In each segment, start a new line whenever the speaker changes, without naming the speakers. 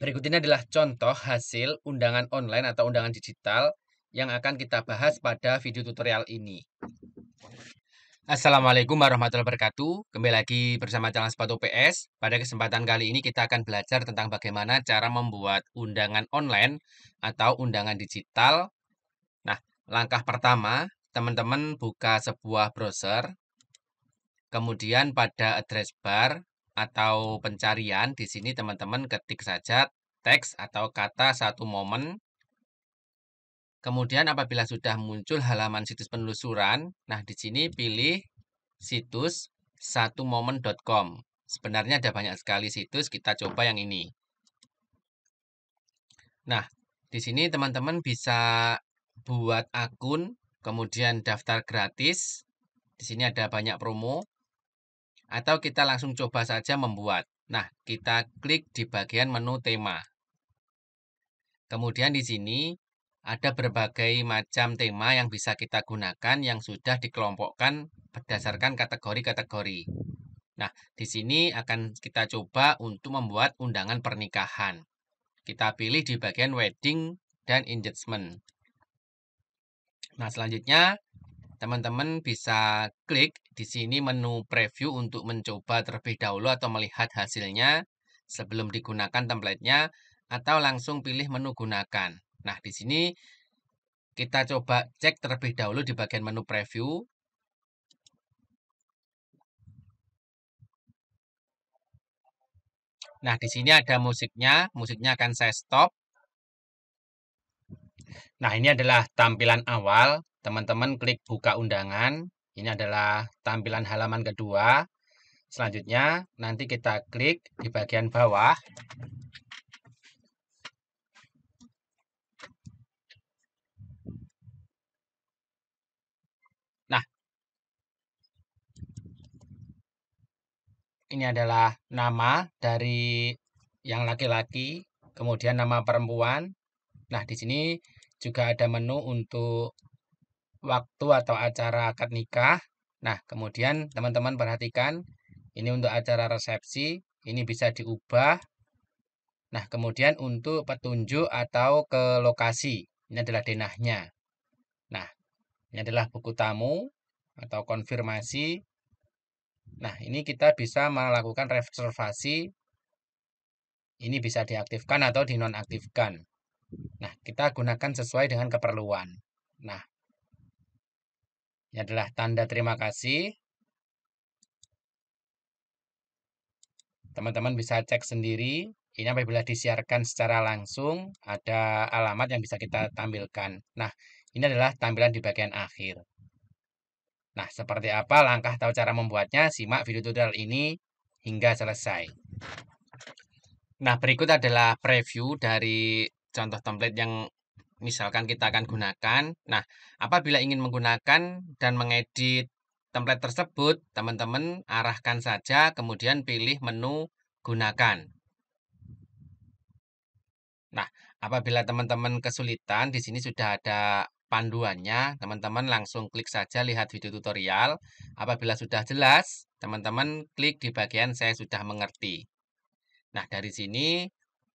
Berikut ini adalah contoh hasil undangan online atau undangan digital yang akan kita bahas pada video tutorial ini. Assalamualaikum warahmatullahi wabarakatuh. Kembali lagi bersama channel Sepatu PS. Pada kesempatan kali ini kita akan belajar tentang bagaimana cara membuat undangan online atau undangan digital. Nah, langkah pertama, teman-teman buka sebuah browser. Kemudian pada address bar, atau pencarian, di sini teman-teman ketik saja teks atau kata satu momen. Kemudian apabila sudah muncul halaman situs penelusuran, nah di sini pilih situs satu momen.com. Sebenarnya ada banyak sekali situs, kita coba yang ini. Nah, di sini teman-teman bisa buat akun, kemudian daftar gratis. Di sini ada banyak promo atau kita langsung coba saja membuat. Nah, kita klik di bagian menu tema. Kemudian di sini ada berbagai macam tema yang bisa kita gunakan yang sudah dikelompokkan berdasarkan kategori-kategori. Nah, di sini akan kita coba untuk membuat undangan pernikahan. Kita pilih di bagian wedding dan engagement. Nah, selanjutnya teman-teman bisa klik di sini menu preview untuk mencoba terlebih dahulu atau melihat hasilnya sebelum digunakan templatenya atau langsung pilih menu gunakan. Nah, di sini kita coba cek terlebih dahulu di bagian menu preview. Nah, di sini ada musiknya. Musiknya akan saya stop. Nah, ini adalah tampilan awal. Teman-teman klik buka undangan. Ini adalah tampilan halaman kedua. Selanjutnya, nanti kita klik di bagian bawah. Nah, ini adalah nama dari yang laki-laki, kemudian nama perempuan. Nah, di sini juga ada menu untuk waktu atau acara akad nikah. Nah, kemudian teman-teman perhatikan, ini untuk acara resepsi, ini bisa diubah. Nah, kemudian untuk petunjuk atau ke lokasi, ini adalah denahnya. Nah, ini adalah buku tamu atau konfirmasi. Nah, ini kita bisa melakukan reservasi. Ini bisa diaktifkan atau dinonaktifkan. Nah, kita gunakan sesuai dengan keperluan. Nah, ini adalah tanda terima kasih. Teman-teman bisa cek sendiri. Ini apabila disiarkan secara langsung, ada alamat yang bisa kita tampilkan. Nah, ini adalah tampilan di bagian akhir. Nah, seperti apa langkah atau cara membuatnya? Simak video tutorial ini hingga selesai. Nah, berikut adalah preview dari contoh template yang misalkan kita akan gunakan. Nah, apabila ingin menggunakan dan mengedit template tersebut, teman-teman arahkan saja kemudian pilih menu gunakan. Nah, apabila teman-teman kesulitan, di sini sudah ada panduannya, teman-teman langsung klik saja lihat video tutorial. Apabila sudah jelas, teman-teman klik di bagian saya sudah mengerti. Nah, dari sini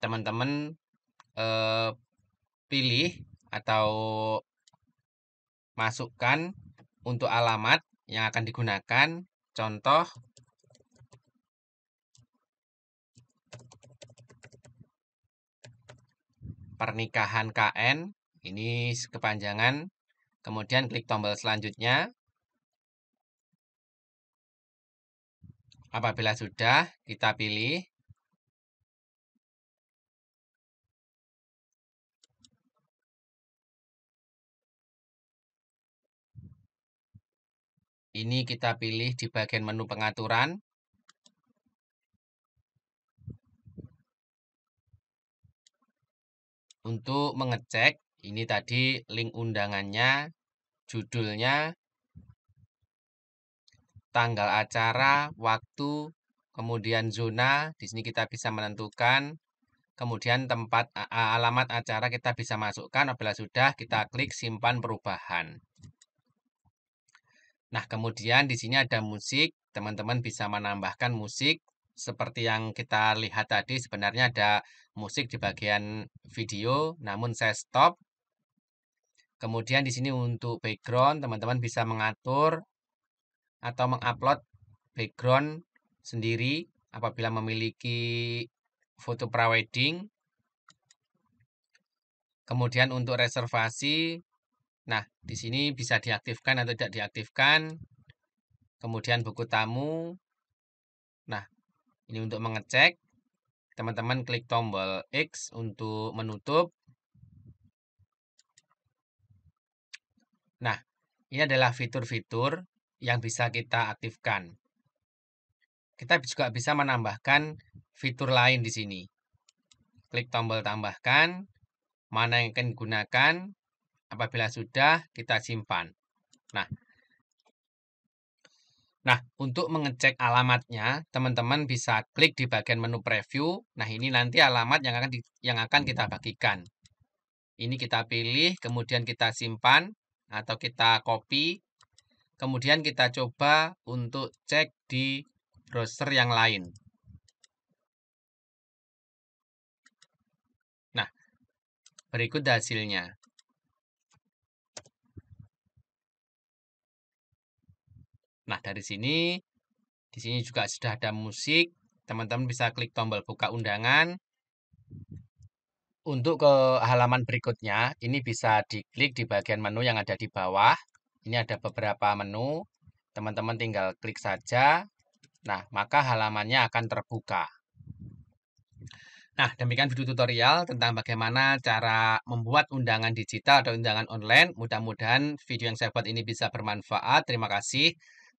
teman-teman eh, pilih atau masukkan untuk alamat yang akan digunakan. Contoh pernikahan KN, ini kepanjangan. Kemudian klik tombol selanjutnya. Apabila sudah, kita pilih Ini kita pilih di bagian menu pengaturan. Untuk mengecek, ini tadi link undangannya, judulnya, tanggal acara, waktu, kemudian zona. Di sini kita bisa menentukan. Kemudian tempat alamat acara kita bisa masukkan. Apabila sudah, kita klik simpan perubahan. Nah, kemudian di sini ada musik. Teman-teman bisa menambahkan musik. Seperti yang kita lihat tadi, sebenarnya ada musik di bagian video, namun saya stop. Kemudian di sini untuk background, teman-teman bisa mengatur atau mengupload background sendiri apabila memiliki foto prawedding. Kemudian untuk reservasi, Nah, di sini bisa diaktifkan atau tidak diaktifkan. Kemudian buku tamu. Nah, ini untuk mengecek. Teman-teman klik tombol X untuk menutup. Nah, ini adalah fitur-fitur yang bisa kita aktifkan. Kita juga bisa menambahkan fitur lain di sini. Klik tombol tambahkan, mana yang akan digunakan, Apabila sudah, kita simpan. Nah, Nah, untuk mengecek alamatnya, teman-teman bisa klik di bagian menu preview. Nah, ini nanti alamat yang akan di, yang akan kita bagikan. Ini kita pilih, kemudian kita simpan atau kita copy. Kemudian kita coba untuk cek di browser yang lain. Nah, berikut hasilnya. Nah, dari sini, di sini juga sudah ada musik. Teman-teman bisa klik tombol buka undangan. Untuk ke halaman berikutnya, ini bisa diklik di bagian menu yang ada di bawah. Ini ada beberapa menu. Teman-teman tinggal klik saja. Nah, maka halamannya akan terbuka. Nah, demikian video tutorial tentang bagaimana cara membuat undangan digital atau undangan online. Mudah-mudahan video yang saya buat ini bisa bermanfaat. Terima kasih.